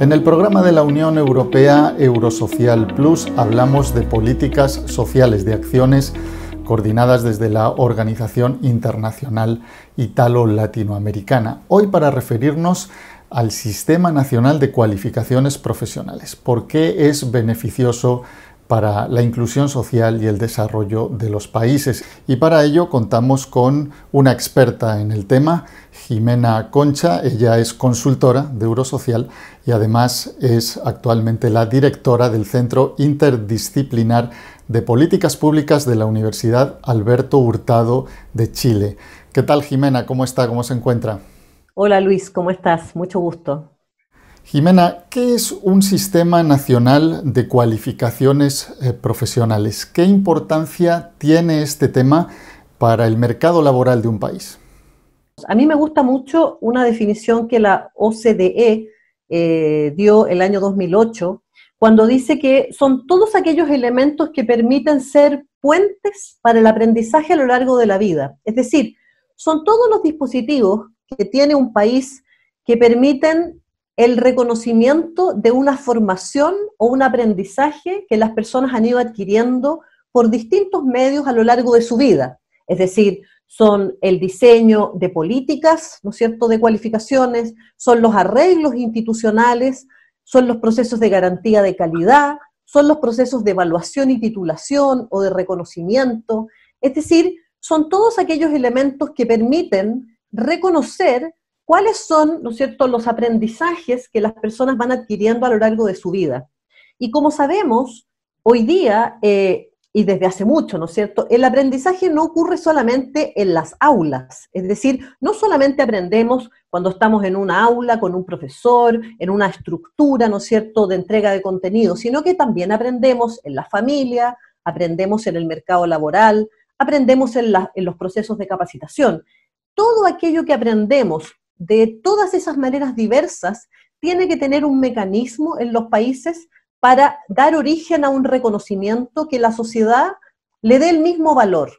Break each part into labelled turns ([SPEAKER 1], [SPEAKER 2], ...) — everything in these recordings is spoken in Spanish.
[SPEAKER 1] En el programa de la Unión Europea Eurosocial Plus hablamos de políticas sociales, de acciones coordinadas desde la Organización Internacional Italo-Latinoamericana. Hoy para referirnos al Sistema Nacional de Cualificaciones Profesionales. ¿Por qué es beneficioso para la inclusión social y el desarrollo de los países. Y para ello contamos con una experta en el tema, Jimena Concha. Ella es consultora de Eurosocial y además es actualmente la directora del Centro Interdisciplinar de Políticas Públicas de la Universidad Alberto Hurtado de Chile. ¿Qué tal Jimena? ¿Cómo está? ¿Cómo se encuentra?
[SPEAKER 2] Hola Luis, ¿cómo estás? Mucho gusto.
[SPEAKER 1] Jimena, ¿qué es un sistema nacional de cualificaciones eh, profesionales? ¿Qué importancia tiene este tema para el mercado laboral de un país?
[SPEAKER 2] A mí me gusta mucho una definición que la OCDE eh, dio el año 2008, cuando dice que son todos aquellos elementos que permiten ser puentes para el aprendizaje a lo largo de la vida. Es decir, son todos los dispositivos que tiene un país que permiten el reconocimiento de una formación o un aprendizaje que las personas han ido adquiriendo por distintos medios a lo largo de su vida. Es decir, son el diseño de políticas, ¿no es cierto?, de cualificaciones, son los arreglos institucionales, son los procesos de garantía de calidad, son los procesos de evaluación y titulación o de reconocimiento. Es decir, son todos aquellos elementos que permiten reconocer cuáles son, ¿no es cierto?, los aprendizajes que las personas van adquiriendo a lo largo de su vida. Y como sabemos, hoy día, eh, y desde hace mucho, ¿no es cierto?, el aprendizaje no ocurre solamente en las aulas. Es decir, no solamente aprendemos cuando estamos en una aula, con un profesor, en una estructura, ¿no es cierto?, de entrega de contenido, sino que también aprendemos en la familia, aprendemos en el mercado laboral, aprendemos en, en los procesos de capacitación todo aquello que aprendemos de todas esas maneras diversas tiene que tener un mecanismo en los países para dar origen a un reconocimiento que la sociedad le dé el mismo valor.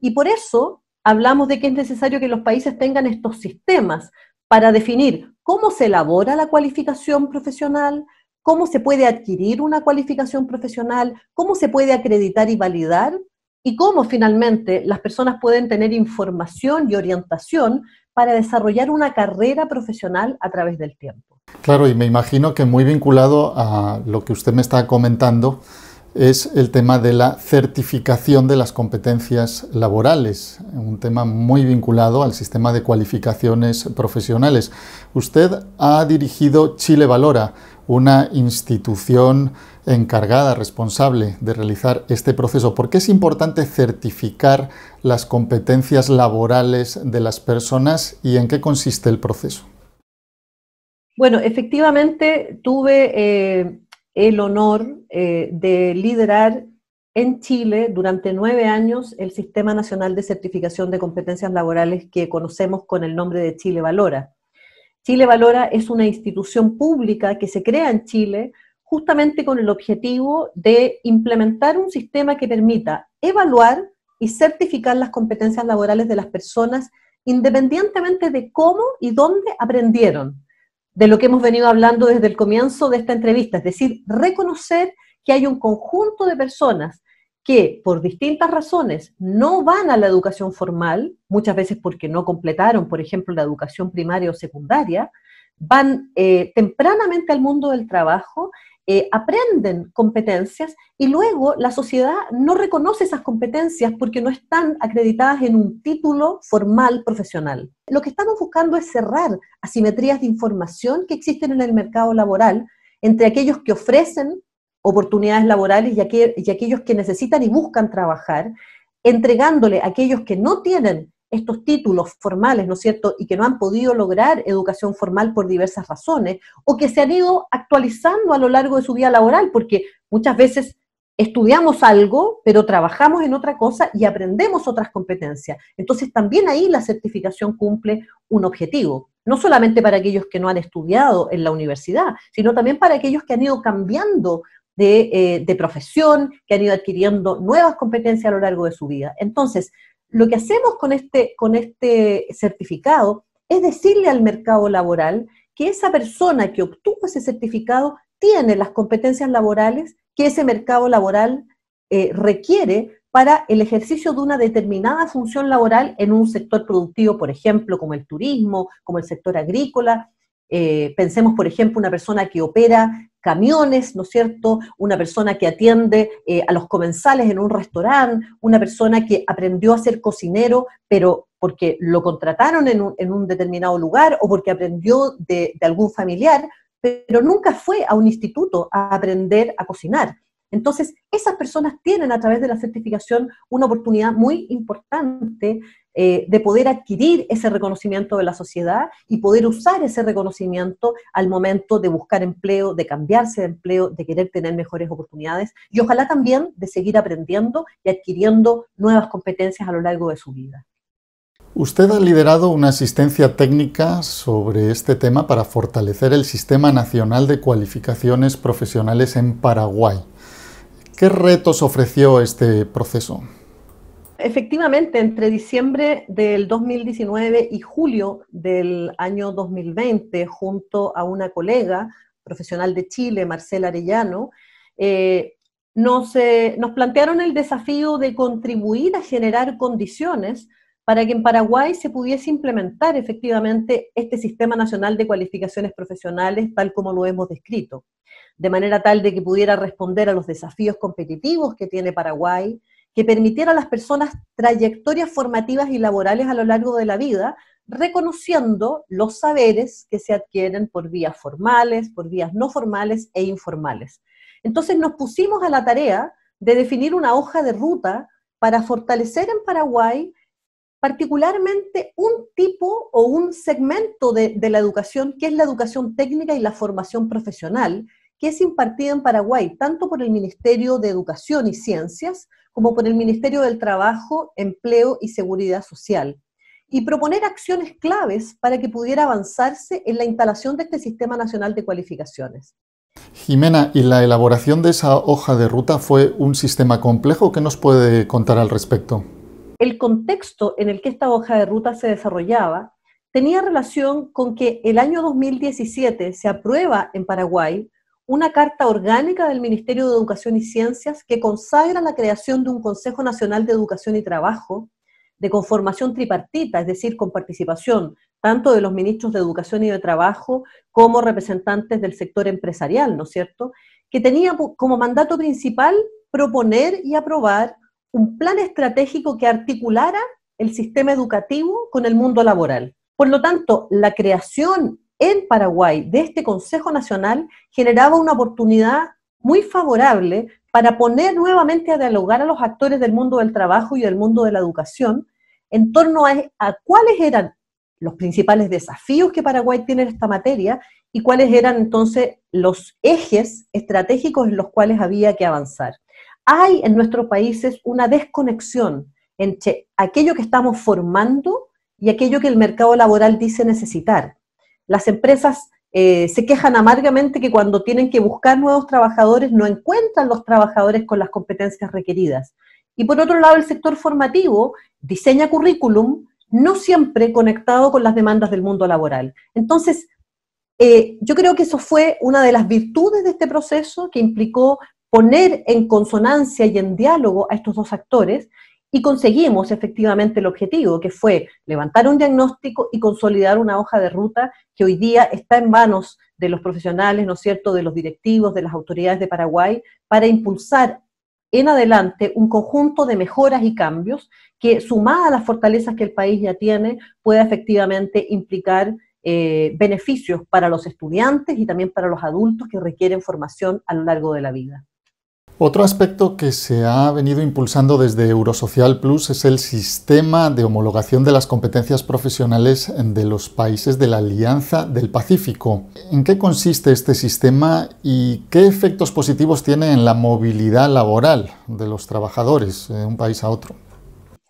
[SPEAKER 2] Y por eso hablamos de que es necesario que los países tengan estos sistemas para definir cómo se elabora la cualificación profesional, cómo se puede adquirir una cualificación profesional, cómo se puede acreditar y validar y cómo finalmente las personas pueden tener información y orientación para desarrollar una carrera profesional a través del tiempo.
[SPEAKER 1] Claro, y me imagino que muy vinculado a lo que usted me está comentando es el tema de la certificación de las competencias laborales, un tema muy vinculado al sistema de cualificaciones profesionales. Usted ha dirigido Chile Valora, una institución encargada, responsable de realizar este proceso. ¿Por qué es importante certificar las competencias laborales de las personas y en qué consiste el proceso?
[SPEAKER 2] Bueno, efectivamente tuve eh, el honor eh, de liderar en Chile durante nueve años el Sistema Nacional de Certificación de Competencias Laborales que conocemos con el nombre de Chile Valora. Chile Valora es una institución pública que se crea en Chile justamente con el objetivo de implementar un sistema que permita evaluar y certificar las competencias laborales de las personas independientemente de cómo y dónde aprendieron, de lo que hemos venido hablando desde el comienzo de esta entrevista, es decir, reconocer que hay un conjunto de personas que por distintas razones no van a la educación formal, muchas veces porque no completaron, por ejemplo, la educación primaria o secundaria, van eh, tempranamente al mundo del trabajo, eh, aprenden competencias y luego la sociedad no reconoce esas competencias porque no están acreditadas en un título formal profesional. Lo que estamos buscando es cerrar asimetrías de información que existen en el mercado laboral entre aquellos que ofrecen oportunidades laborales y, aquellos que necesitan y buscan trabajar, entregándole a aquellos que no tienen estos títulos formales, ¿no es cierto?, y que no han podido lograr educación formal por diversas razones, o que se han ido actualizando a lo largo de su vida laboral, porque muchas veces estudiamos algo, pero trabajamos en otra cosa y aprendemos otras competencias. Entonces también ahí la certificación cumple un objetivo, no solamente para aquellos que no han estudiado en la universidad, sino también para aquellos que han ido cambiando eh, de, profesión, que han ido adquiriendo nuevas competencias a lo largo de su vida. Entonces, lo que hacemos con este, con este certificado es decirle al mercado laboral que esa persona que obtuvo ese certificado tiene las competencias laborales que ese mercado laboral eh, requiere para el ejercicio de una determinada función laboral en un sector productivo, por ejemplo, como el turismo, como el sector agrícola. Eh, pensemos, por ejemplo, una persona que opera camiones, ¿no es cierto? Una persona que atiende eh, a los comensales en un restaurante, una persona que aprendió a ser cocinero, pero porque lo contrataron en un, determinado lugar o porque aprendió de algún familiar, pero nunca fue a un instituto a aprender a cocinar. Entonces, esas personas tienen a través de la certificación una oportunidad muy importante eh, de poder adquirir ese reconocimiento de la sociedad y poder usar ese reconocimiento al momento de buscar empleo, de cambiarse de empleo, de querer tener mejores oportunidades y ojalá también de seguir aprendiendo y adquiriendo nuevas competencias a lo largo de su vida.
[SPEAKER 1] Usted ha liderado una asistencia técnica sobre este tema para fortalecer el Sistema Nacional de Cualificaciones Profesionales en Paraguay. ¿Qué retos ofreció este proceso?
[SPEAKER 2] Efectivamente, entre diciembre del 2019 y julio del año 2020, junto a una colega profesional de Chile, Marcela Arellano, eh, nos plantearon el desafío de contribuir a generar condiciones para que en Paraguay se pudiese implementar efectivamente este Sistema Nacional de Cualificaciones Profesionales tal como lo hemos descrito de manera tal de que pudiera responder a los desafíos competitivos que tiene Paraguay, que permitiera a las personas trayectorias formativas y laborales a lo largo de la vida, reconociendo los saberes que se adquieren por vías formales, por vías no formales e informales. Entonces nos pusimos a la tarea de definir una hoja de ruta para fortalecer en Paraguay particularmente un tipo o un segmento de, de, la educación, que es la educación técnica y la formación profesional, es impartida en Paraguay, tanto por el Ministerio de Educación y Ciencias como por el Ministerio del Trabajo, Empleo y Seguridad Social, y proponer acciones claves para que pudiera avanzarse en la instalación de este Sistema Nacional de Cualificaciones.
[SPEAKER 1] Jimena, ¿y la elaboración de esa hoja de ruta fue un sistema complejo? ¿Qué nos puede contar al respecto?
[SPEAKER 2] El contexto en el que esta hoja de ruta se desarrollaba tenía relación con que el año 2017 se aprueba en Paraguay una carta orgánica del Ministerio de Educación y Ciencias que consagra la creación de un Consejo Nacional de Educación y Trabajo de conformación tripartita, es decir, con participación tanto de los ministros de Educación y de Trabajo como representantes del sector empresarial, ¿no es cierto?, que tenía como mandato principal proponer y aprobar un plan estratégico que articulara el sistema educativo con el mundo laboral. Por lo tanto, la creación en Paraguay de este Consejo Nacional generaba una oportunidad muy favorable para poner nuevamente a dialogar a los actores del mundo del trabajo y del mundo de la educación en torno a, cuáles eran los principales desafíos que Paraguay tiene en esta materia y cuáles eran entonces los ejes estratégicos en los cuales había que avanzar. Hay en nuestros países una desconexión entre aquello que estamos formando y aquello que el mercado laboral dice necesitar. Las empresas eh, se quejan amargamente que cuando tienen que buscar nuevos trabajadores no encuentran los trabajadores con las competencias requeridas. Y por otro lado, el sector formativo diseña currículum no siempre conectado con las demandas del mundo laboral. Entonces, eh, yo creo que eso fue una de las virtudes de este proceso que implicó poner en consonancia y en diálogo a estos dos actores y conseguimos efectivamente el objetivo, que fue levantar un diagnóstico y consolidar una hoja de ruta que hoy día está en manos de los profesionales, ¿no es cierto?, de los directivos, de las autoridades de Paraguay, para impulsar en adelante un conjunto de mejoras y cambios que, sumada a las fortalezas que el país ya tiene, pueda efectivamente implicar eh, beneficios para los estudiantes y también para los adultos que requieren formación a lo largo de la vida.
[SPEAKER 1] Otro aspecto que se ha venido impulsando desde Eurosocial Plus es el sistema de homologación de las competencias profesionales de los países de la Alianza del Pacífico. ¿En qué consiste este sistema y qué efectos positivos tiene en la movilidad laboral de los trabajadores de un país a otro?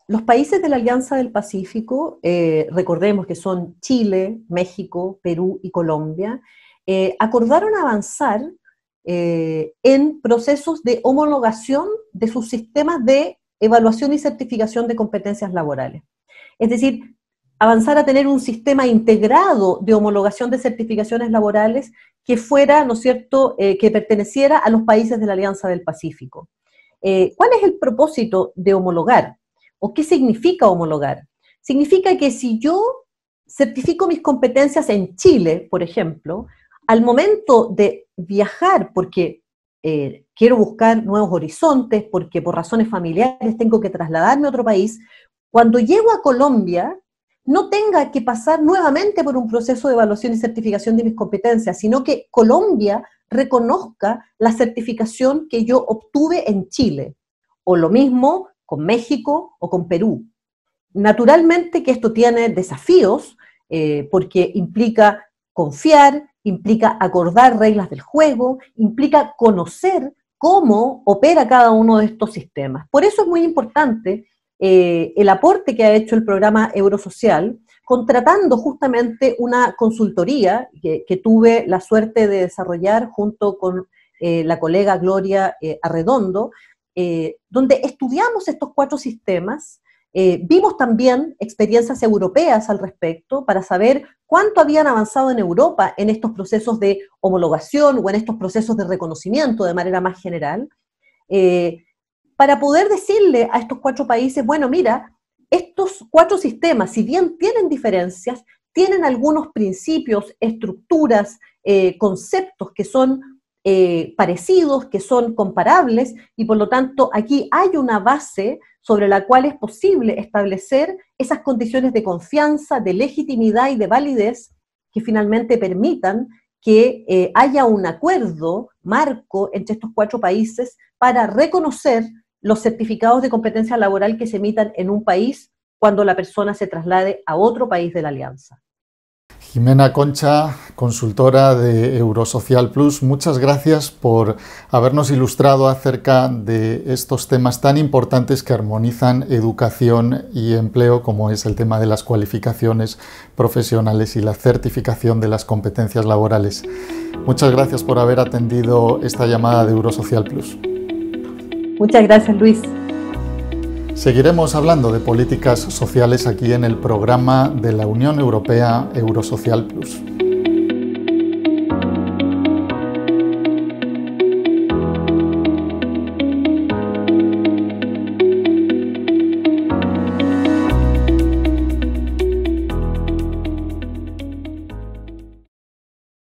[SPEAKER 2] Los países de la Alianza del Pacífico, eh, recordemos que son Chile, México, Perú y Colombia, eh, acordaron avanzar eh, en procesos de homologación de sus sistemas de evaluación y certificación de competencias laborales. Es decir, avanzar a tener un sistema integrado de homologación de certificaciones laborales que fuera, ¿no es cierto?, eh, que perteneciera a los países de la Alianza del Pacífico. Eh, ¿Cuál es el propósito de homologar? ¿O qué significa homologar? Significa que si yo certifico mis competencias en Chile, por ejemplo, al momento de viajar, porque eh, quiero buscar nuevos horizontes, porque por razones familiares tengo que trasladarme a otro país, cuando llego a Colombia, no tenga que pasar nuevamente por un proceso de evaluación y certificación de mis competencias, sino que Colombia reconozca la certificación que yo obtuve en Chile, o lo mismo con México o con Perú. Naturalmente que esto tiene desafíos, eh, porque implica confiar, implica acordar reglas del juego, implica conocer cómo opera cada uno de estos sistemas. Por eso es muy importante eh, el aporte que ha hecho el programa Eurosocial, contratando justamente una consultoría que, tuve la suerte de desarrollar junto con eh, la colega Gloria eh, Arredondo, donde estudiamos estos cuatro sistemas eh, vimos también experiencias europeas al respecto para saber cuánto habían avanzado en Europa en estos procesos de homologación o en estos procesos de reconocimiento de manera más general, eh, para poder decirle a estos cuatro países, bueno, mira, estos cuatro sistemas, si bien tienen diferencias, tienen algunos principios, estructuras, eh, conceptos que son eh, parecidos, que son comparables, y por lo tanto aquí hay una base sobre la cual es posible establecer esas condiciones de confianza, de legitimidad y de validez que finalmente permitan que eh, haya un acuerdo marco entre estos cuatro países para reconocer los certificados de competencia laboral que se emitan en un país cuando la persona se traslade a otro país de la alianza.
[SPEAKER 1] Jimena Concha, consultora de Eurosocial Plus, muchas gracias por habernos ilustrado acerca de estos temas tan importantes que armonizan educación y empleo, como es el tema de las cualificaciones profesionales y la certificación de las competencias laborales. Muchas gracias por haber atendido esta llamada de Eurosocial Plus.
[SPEAKER 2] Muchas gracias, Luis.
[SPEAKER 1] Seguiremos hablando de políticas sociales aquí en el programa de la Unión Europea Eurosocial Plus.